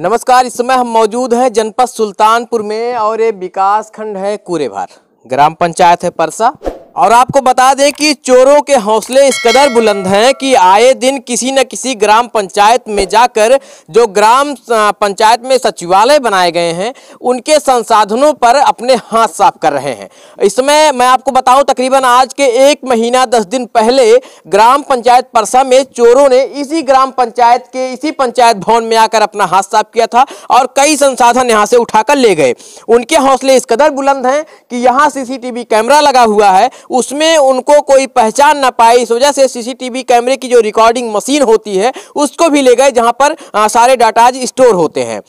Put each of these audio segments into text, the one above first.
नमस्कार इस समय हम मौजूद हैं जनपद सुल्तानपुर में और ये विकास खंड है कूरेभार ग्राम पंचायत है परसा और आपको बता दें कि चोरों के हौसले इस कदर बुलंद हैं कि आए दिन किसी न किसी ग्राम पंचायत में जाकर जो ग्राम पंचायत में सचिवालय बनाए गए हैं उनके संसाधनों पर अपने हाथ साफ कर रहे हैं इसमें मैं आपको बताऊं तकरीबन आज के एक महीना दस दिन पहले ग्राम पंचायत परसा में चोरों ने इसी ग्राम पंचायत के इसी पंचायत भवन में आकर अपना हाथ साफ किया था और कई संसाधन यहाँ से उठाकर ले गए उनके हौसले इस कदर बुलंद हैं कि यहाँ सी कैमरा लगा हुआ है उसमें उनको कोई पहचान ना पाए इस वजह से सीसीटीवी कैमरे की जो रिकॉर्डिंग मशीन होती है उसको भी ले गए जहाँ पर सारे डाटाज स्टोर होते हैं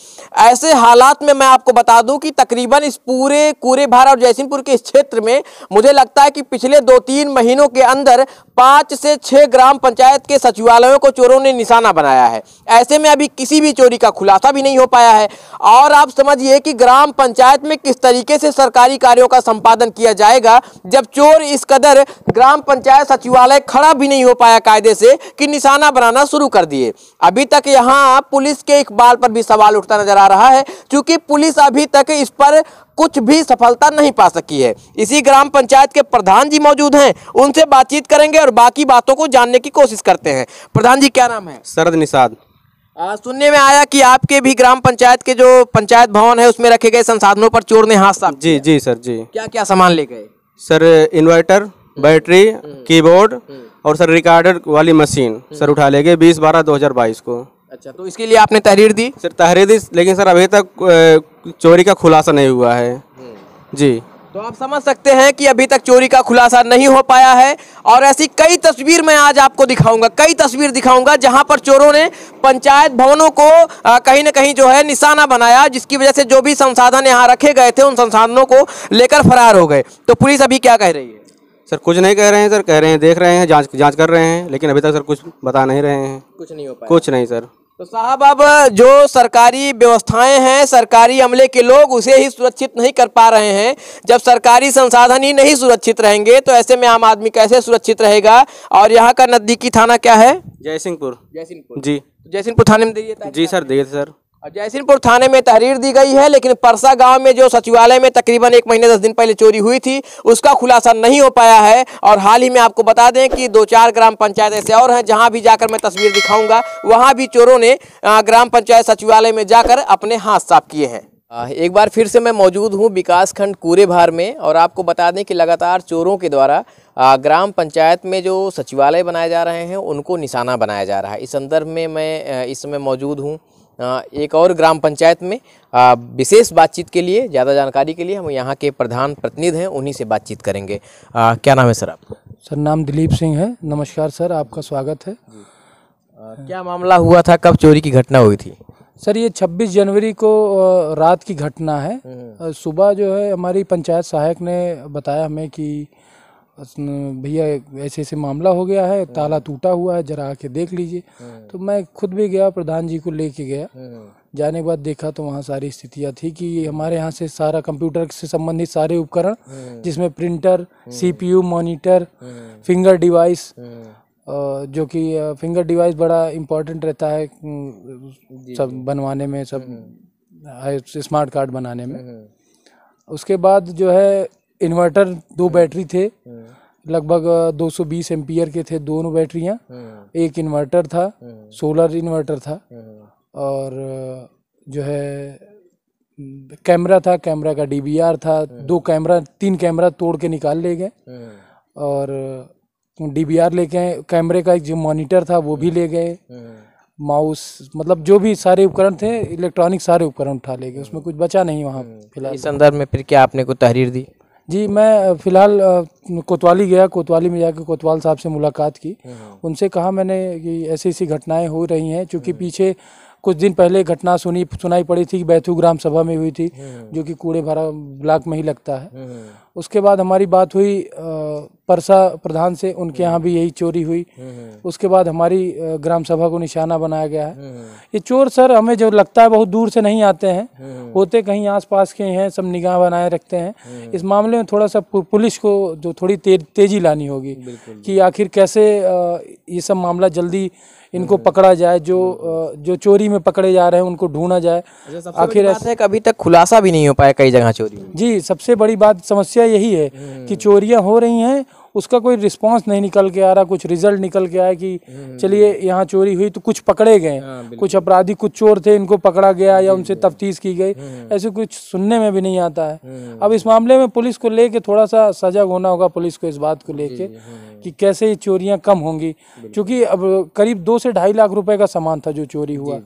ऐसे हालात में मैं आपको बता दूं कि तकरीबन इस पूरे भार और जयसिंहपुर के इस क्षेत्र में मुझे लगता है कि पिछले दो तीन महीनों के अंदर पाँच से छः ग्राम पंचायत के सचिवालयों को चोरों ने निशाना बनाया है ऐसे में अभी किसी भी चोरी का खुलासा भी नहीं हो पाया है और आप समझिए कि ग्राम पंचायत में किस तरीके से सरकारी कार्यों का संपादन किया जाएगा जब चोर इस कदर ग्राम पंचायत सचिवालय खड़ा भी नहीं हो पाया कायदे से कि निशाना बनाना शुरू कर दिए अभी तक यहाँ पुलिस के इकबाल पर भी सवाल उठता नजर आ रहा है क्योंकि पुलिस अभी तक इस पर कुछ भी सफलता नहीं पा सकी है इसी ग्राम पंचायत के प्रधान जी मौजूद हैं उनसे बातचीत करेंगे और बाकी बातों को जानने की कोशिश करते हैं प्रधान जी क्या नाम है शरद निषाद सुनने में आया कि आपके भी ग्राम पंचायत के जो पंचायत भवन है उसमें रखे गए संसाधनों पर चोर ने हाथ साफ जी जी सर जी क्या क्या सामान ले गए सर इन्वर्टर बैटरी कीबोर्ड और सर रिकॉर्डर वाली मशीन हम्म। सर उठा लेंगे बीस बारह दो हज़ार बाईस को अच्छा तो इसके लिए आपने तहरीर दी सर तहरीर दी लेकिन सर अभी तक चोरी का खुलासा नहीं हुआ है हम्म। जी तो आप समझ सकते हैं कि अभी तक चोरी का खुलासा नहीं हो पाया है और ऐसी कई तस्वीर मैं आज आपको दिखाऊंगा कई तस्वीर दिखाऊंगा जहां पर चोरों ने पंचायत भवनों को कहीं ना कहीं जो है निशाना बनाया जिसकी वजह से जो भी संसाधन यहाँ रखे गए थे उन संसाधनों को लेकर फरार हो गए तो पुलिस अभी क्या कह रही है सर कुछ नहीं कह रहे हैं सर कह रहे हैं देख रहे हैं जाँच जाँच कर रहे हैं लेकिन अभी तक सर कुछ बता नहीं रहे हैं कुछ नहीं हो कुछ नहीं सर तो साहब अब जो सरकारी व्यवस्थाएं हैं सरकारी अमले के लोग उसे ही सुरक्षित नहीं कर पा रहे हैं जब सरकारी संसाधन ही नहीं सुरक्षित रहेंगे तो ऐसे में आम आदमी कैसे सुरक्षित रहेगा और यहाँ का नज़दीकी थाना क्या है जयसिंहपुर जयसिंहपुर जी तो जयसिंहपुर थाने में दे जी सर देखिए सर जयसिंहपुर थाने में तहरीर दी गई है लेकिन परसा गांव में जो सचिवालय में तकरीबन एक महीने दस दिन पहले चोरी हुई थी उसका खुलासा नहीं हो पाया है और हाल ही में आपको बता दें कि दो चार ग्राम पंचायत ऐसे और हैं जहां भी जाकर मैं तस्वीर दिखाऊंगा वहां भी चोरों ने ग्राम पंचायत सचिवालय में जाकर अपने हाथ साफ किए हैं एक बार फिर से मैं मौजूद हूँ विकास खंड कूरेभार में और आपको बता दें कि लगातार चोरों के द्वारा ग्राम पंचायत में जो सचिवालय बनाए जा रहे हैं उनको निशाना बनाया जा रहा है इस संदर्भ में मैं इस समय मौजूद हूँ एक और ग्राम पंचायत में विशेष बातचीत के लिए ज़्यादा जानकारी के लिए हम यहाँ के प्रधान प्रतिनिधि हैं उन्हीं से बातचीत करेंगे क्या नाम है सर आप सर नाम दिलीप सिंह है नमस्कार सर आपका स्वागत है क्या मामला हुआ था कब चोरी की घटना हुई थी सर ये 26 जनवरी को रात की घटना है हम्म। सुबह जो है हमारी पंचायत सहायक ने बताया हमें कि भैया ऐसे ऐसे मामला हो गया है ताला हाँ। टूटा हुआ है जरा आके देख लीजिए हाँ। तो मैं खुद भी गया प्रधान जी को लेके गया हाँ। जाने के बाद देखा तो वहाँ सारी स्थितियाँ थी कि हमारे यहाँ से सारा कंप्यूटर से संबंधित सारे उपकरण जिसमें printer CPU monitor finger device जो कि फिंगर डिवाइस बड़ा इम्पोर्टेंट रहता है सब बनवाने में सब स्मार्ट कार्ड बनाने में उसके बाद जो है इन्वर्टर दो बैटरी थे लगभग 220 एम्पियर के थे दोनों बैटरियाँ हम्म। एक इन्वर्टर था हम्म। सोलर इन्वर्टर था हम्म। और जो है कैमरा था कैमरा का डी था दो कैमरा तीन कैमरा तोड़ के निकाल ले गए और आर लेके आए कैमरे का एक जो मॉनिटर था वो भी ले गए माउस मतलब जो भी सारे उपकरण थे इलेक्ट्रॉनिक सारे उपकरण उठा ले गए उसमें कुछ बचा नहीं वहाँ फिलहाल इस संदर्भ में फिर क्या आपने को तहरीर दी जी मैं फ़िलहाल कोतवाली गया कोतवाली में जाकर कोतवाल साहब से मुलाकात की हम्म, हम्म। उनसे कहा मैंने कि ऐसी ऐसी घटनाएं हो रही हैं क्योंकि पीछे कुछ दिन पहले घटना सुनी सुनाई पड़ी थी कि बैथू ग्राम सभा में हुई थी हम्म, जो कि कूड़े भरा ब्लॉक में ही लगता है उसके बाद हमारी बात हुई परसा प्रधान से उनके यहाँ भी यही चोरी हुई हम्म, हम्म, हम्म। उसके बाद हमारी ग्राम सभा को निशाना बनाया गया है ये चोर सर हमें जो लगता है बहुत दूर से नहीं आते हैं होते कहीं आसपास के हैं सब निगाह बनाए रखते हैं इस मामले में थोड़ा सा पुलिस को जो थोड़ी तेजी लानी होगी कि आखिर कैसे ये सब मामला जल्दी इनको पकड़ा जाए जो जो चोरी में पकड़े जा रहे हैं उनको ढूंढा जाए अच्छा, आखिर ऐसे अभी तक खुलासा भी नहीं हो पाया कई जगह चोरी जी सबसे बड़ी बात समस्या यही है कि चोरियां हो रही हैं उसका कोई रिस्पांस नहीं निकल के आ रहा कुछ रिजल्ट निकल के आया कि हम्म। चलिए यहाँ चोरी हुई तो कुछ पकड़े गए हाँ, कुछ अपराधी कुछ चोर थे इनको पकड़ा गया या उनसे तफ्तीश की गई हम्म। ऐसे कुछ सुनने में भी नहीं आता है हम्म। अब इस मामले में पुलिस को लेके थोड़ा सा सजग होना होगा पुलिस को इस बात को लेके कि कैसे ये चोरियाँ कम होंगी क्योंकि अब करीब दो से ढाई लाख रुपए का सामान था जो चोरी हुआ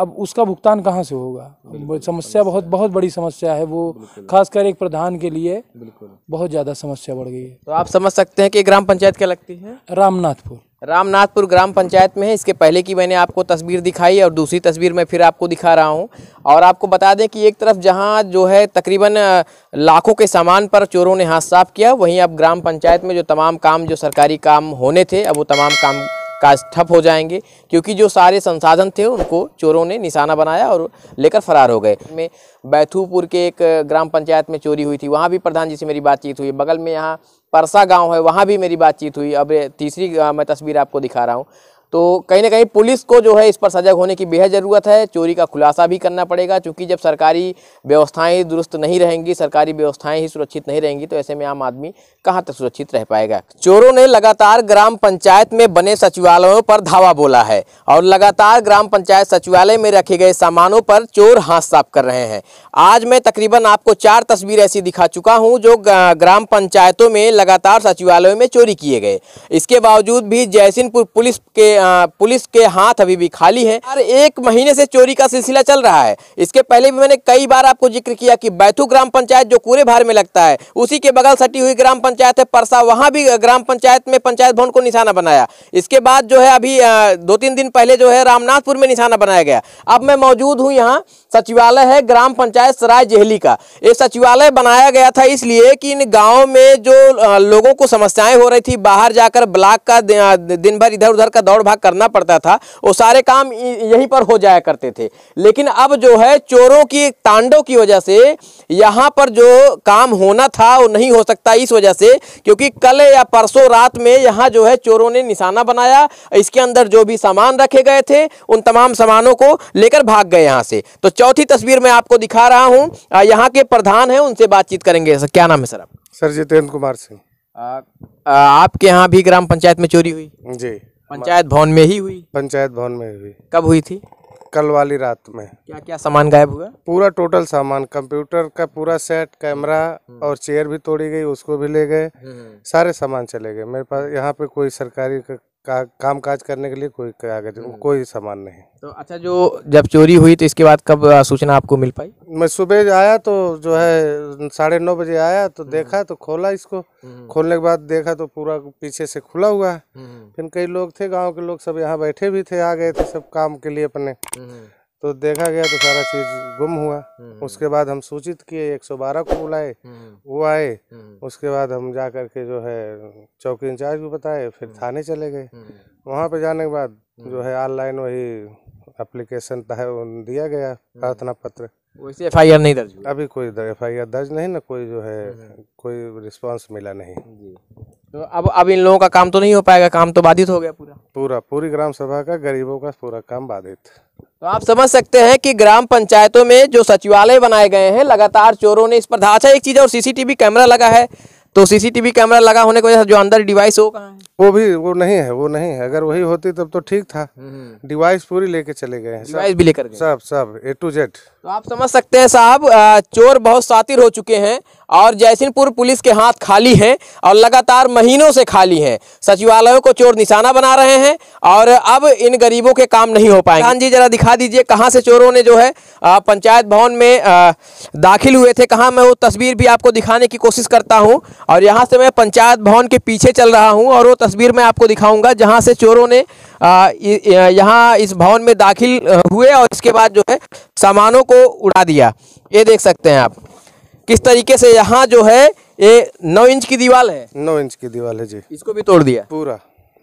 अब उसका भुगतान कहाँ से होगा समस्या बहुत बहुत बड़ी समस्या है वो खासकर एक प्रधान के लिए बहुत ज़्यादा समस्या बढ़ गई है तो आप समझ सकते हैं कि ग्राम पंचायत क्या लगती है रामनाथपुर रामनाथपुर ग्राम पंचायत में है इसके पहले की मैंने आपको तस्वीर दिखाई और दूसरी तस्वीर मैं फिर आपको दिखा रहा हूँ और आपको बता दें कि एक तरफ जहाँ जो है तकरीबन लाखों के सामान पर चोरों ने हाथ साफ किया वहीं अब ग्राम पंचायत में जो तमाम काम जो सरकारी काम होने थे अब वो तमाम काम काज ठप हो जाएंगे क्योंकि जो सारे संसाधन थे उनको चोरों ने निशाना बनाया और लेकर फरार हो गए में बैथूपुर के एक ग्राम पंचायत में चोरी हुई थी वहाँ भी प्रधान जी से मेरी बातचीत हुई बगल में यहाँ परसा गाँव है वहाँ भी मेरी बातचीत हुई अब तीसरी मैं तस्वीर आपको दिखा रहा हूँ तो कहीं ना कहीं पुलिस को जो है इस पर सजग होने की बेहद ज़रूरत है चोरी का खुलासा भी करना पड़ेगा क्योंकि जब सरकारी व्यवस्थाएं दुरुस्त नहीं रहेंगी सरकारी व्यवस्थाएं ही सुरक्षित नहीं रहेंगी तो ऐसे में आम आदमी कहां तक सुरक्षित रह पाएगा चोरों ने लगातार ग्राम पंचायत में बने सचिवालयों पर धावा बोला है और लगातार ग्राम पंचायत सचिवालय में रखे गए सामानों पर चोर हाथ साफ कर रहे हैं आज मैं तकरीबन आपको चार तस्वीर ऐसी दिखा चुका हूँ जो ग्राम पंचायतों में लगातार सचिवालयों में चोरी किए गए इसके बावजूद भी जयसिंहपुर पुलिस के पुलिस के हाथ अभी भी खाली है और एक महीने से चोरी का सिलसिला चल रहा है इसके पहले भी मैंने कई बार आपको जिक्र किया कि बैथू ग्राम पंचायत जो कूड़े भार में लगता है उसी के बगल सटी हुई ग्राम पंचायत है परसा वहां भी ग्राम पंचायत में पंचायत भवन को निशाना बनाया इसके बाद जो है अभी दो तीन दिन पहले जो है रामनाथपुर में निशाना बनाया गया अब मैं मौजूद हूँ यहाँ सचिवालय है ग्राम पंचायत सराय जेहली का ये सचिवालय बनाया गया था इसलिए कि इन गाँव में जो लोगों को समस्याएं हो रही थी बाहर जाकर ब्लॉक का दिन भर इधर उधर का दौड़ धंधा करना पड़ता था वो सारे काम यहीं पर हो जाया करते थे लेकिन अब जो है चोरों की तांडव की वजह से यहाँ पर जो काम होना था वो नहीं हो सकता इस वजह से क्योंकि कल या परसों रात में यहाँ जो है चोरों ने निशाना बनाया इसके अंदर जो भी सामान रखे गए थे उन तमाम सामानों को लेकर भाग गए यहाँ से तो चौथी तस्वीर मैं आपको दिखा रहा हूँ यहाँ के प्रधान है उनसे बातचीत करेंगे क्या नाम है सर आप सर जितेंद्र कुमार सिंह आपके यहाँ भी ग्राम पंचायत में चोरी हुई जी पंचायत भवन में ही हुई पंचायत भवन में हुई कब हुई थी कल वाली रात में क्या क्या सामान गायब हुआ पूरा टोटल सामान कंप्यूटर का पूरा सेट कैमरा हम्म। और चेयर भी तोड़ी गई उसको भी ले गए हम्म। सारे सामान चले गए मेरे पास यहाँ पे कोई सरकारी का काम काज करने के लिए कोई कागज हम्म। कोई सामान नहीं तो अच्छा जो जब चोरी हुई तो इसके बाद कब सूचना आपको मिल पाई मैं सुबह आया तो जो है साढ़े नौ बजे आया तो हम्म। देखा तो खोला इसको हम्म। खोलने के बाद देखा तो पूरा पीछे से खुला हुआ है फिर कई लोग थे गांव के लोग सब यहाँ बैठे भी थे आ गए थे सब काम के लिए अपने तो देखा गया तो सारा चीज गुम हुआ हम्म। उसके बाद हम सूचित किए 112 को बुलाए हम्म। वो आए हम्म। उसके बाद हम जा कर के जो है चौकी इंचार्ज को बताए फिर थाने चले गए वहाँ पे जाने के बाद जो है ऑनलाइन वही एप्लीकेशन दिया गया प्रार्थना पत्र वैसे एफ नहीं दर्ज अभी कोई एफ दर्ज नहीं ना कोई जो है कोई रिस्पॉन्स मिला नहीं तो अब अब इन लोगों का काम तो नहीं हो पाएगा काम तो बाधित हो गया पूरा पूरा पूरी ग्राम सभा का गरीबों का पूरा काम बाधित तो आप समझ सकते हैं कि ग्राम पंचायतों में जो सचिवालय बनाए गए हैं लगातार चोरों ने इस पर अच्छा एक चीज़ और सीसीटीवी कैमरा लगा है तो सीसीटीवी कैमरा लगा होने की वजह से जो अंदर डिवाइस हो कहा है वो भी वो नहीं है वो नहीं है अगर वही होती तब तो ठीक था हम्म। डिवाइस पूरी लेके चले गए हैं डिवाइस भी लेकर सब सब ए टू जेड तो आप समझ सकते हैं साहब चोर बहुत शातिर हो चुके हैं और जयसिंहपुर पुलिस के हाथ खाली हैं और लगातार महीनों से खाली हैं सचिवालयों को चोर निशाना बना रहे हैं और अब इन गरीबों के काम नहीं हो पाएंगे हाँ जी जरा दिखा दीजिए कहाँ से चोरों ने जो है पंचायत भवन में दाखिल हुए थे कहाँ मैं वो तस्वीर भी आपको दिखाने की कोशिश करता हूँ और यहाँ से मैं पंचायत भवन के पीछे चल रहा हूँ और वो तस्वीर मैं आपको दिखाऊँगा जहाँ से चोरों ने यहाँ इस भवन में दाखिल हुए और इसके बाद जो है सामानों को उड़ा दिया ये देख सकते हैं आप किस तरीके से यहाँ जो है ये नौ इंच की दीवार है नौ इंच की दीवार है जी इसको भी तोड़ दिया पूरा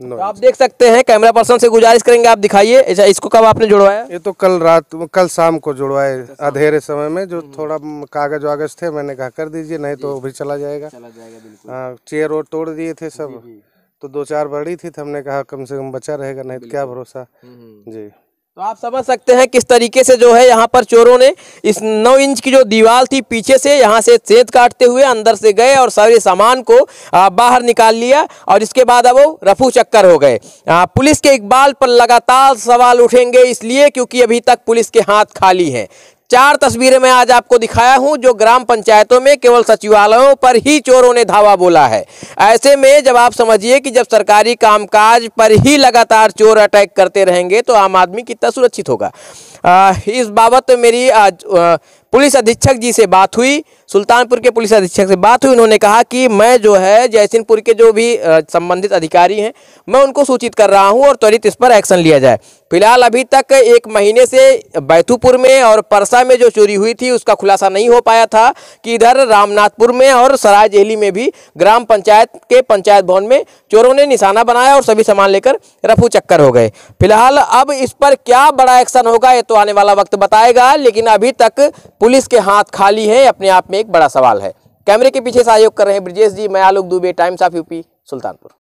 तो आप देख सकते हैं कैमरा पर्सन से गुजारिश करेंगे आप दिखाइए अच्छा इसको कब आपने जुड़वाया ये तो कल रात कल शाम को जुड़वाए अधेरे अच्छा, समय में जो हम्म। थोड़ा कागज वागज थे मैंने कहा कर दीजिए नहीं तो भी चला जाएगा चला जाएगा बिल्कुल हाँ, चेयर और तोड़ दिए थे सब तो दो चार बड़ी थी तो हमने कहा कम से कम बचा रहेगा नहीं तो क्या भरोसा हम्म। जी तो आप समझ सकते हैं किस तरीके से जो है यहाँ पर चोरों ने इस नौ इंच की जो दीवार थी पीछे से यहाँ से सेंध काटते हुए अंदर से गए और सारे सामान को बाहर निकाल लिया और इसके बाद अब वो रफू चक्कर हो गए पुलिस के इकबाल पर लगातार सवाल उठेंगे इसलिए क्योंकि अभी तक पुलिस के हाथ खाली हैं चार तस्वीरें मैं आज आपको दिखाया हूं जो ग्राम पंचायतों में केवल सचिवालयों पर ही चोरों ने धावा बोला है ऐसे में जब आप समझिए कि जब सरकारी कामकाज पर ही लगातार चोर अटैक करते रहेंगे तो आम आदमी कितना सुरक्षित होगा आ, इस बाबत मेरी आज, पुलिस अधीक्षक जी से बात हुई सुल्तानपुर के पुलिस अधीक्षक से बात हुई उन्होंने कहा कि मैं जो है जयसिंहपुर के जो भी संबंधित अधिकारी हैं मैं उनको सूचित कर रहा हूँ और त्वरित इस पर एक्शन लिया जाए फिलहाल अभी तक एक महीने से बैथूपुर में और परसा में जो चोरी हुई थी उसका खुलासा नहीं हो पाया था कि इधर रामनाथपुर में और सराय जेहली में भी ग्राम पंचायत के पंचायत भवन में चोरों ने निशाना बनाया और सभी सामान लेकर रफू चक्कर हो गए फिलहाल अब इस पर क्या बड़ा एक्शन होगा ये तो आने वाला वक्त बताएगा लेकिन अभी तक पुलिस के हाथ खाली है अपने आप में एक बड़ा सवाल है कैमरे के पीछे सहयोग कर रहे हैं ब्रिजेश जी मैं Alok Dubey Times of UP Sultanpur